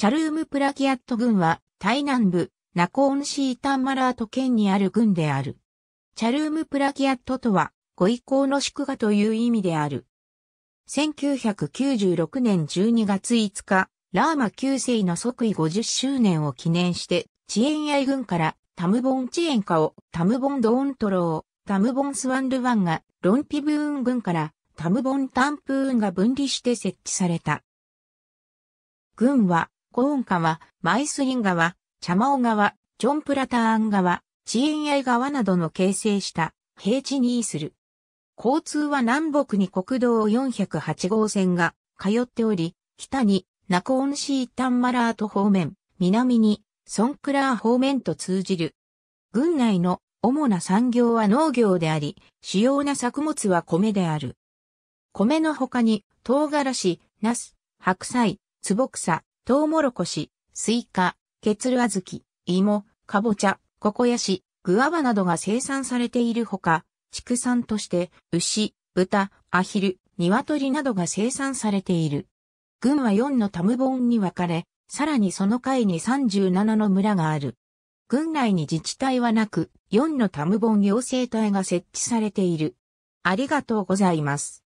チャルームプラキアット軍は、タイ南部、ナコーンシータンマラート県にある軍である。チャルームプラキアットとは、ご意向の祝賀という意味である。1996年12月5日、ラーマ9世の即位50周年を記念して、チエンヤイ軍からタムボンチエンカを、タムボンドーントロー、タムボンスワンルワンが、ロンピブーン軍から、タムボンタンプーンが分離して設置された。軍は、コーン川、マイスリン川、チャマオ川、ジョンプラターン川、チエンヤイ川などの形成した平地に位する。交通は南北に国道408号線が通っており、北にナコーンシータンマラート方面、南にソンクラー方面と通じる。郡内の主な産業は農業であり、主要な作物は米である。米の他に、唐辛子、ナス、白菜、ツボクサ、トウモロコシ、スイカ、ケツルアズキ、芋、かぼちゃ、ココヤシ、グアバなどが生産されているほか、畜産として牛、豚、アヒル、鶏などが生産されている。群は4のタムボンに分かれ、さらにその階に37の村がある。群内に自治体はなく、4のタムボン行政隊が設置されている。ありがとうございます。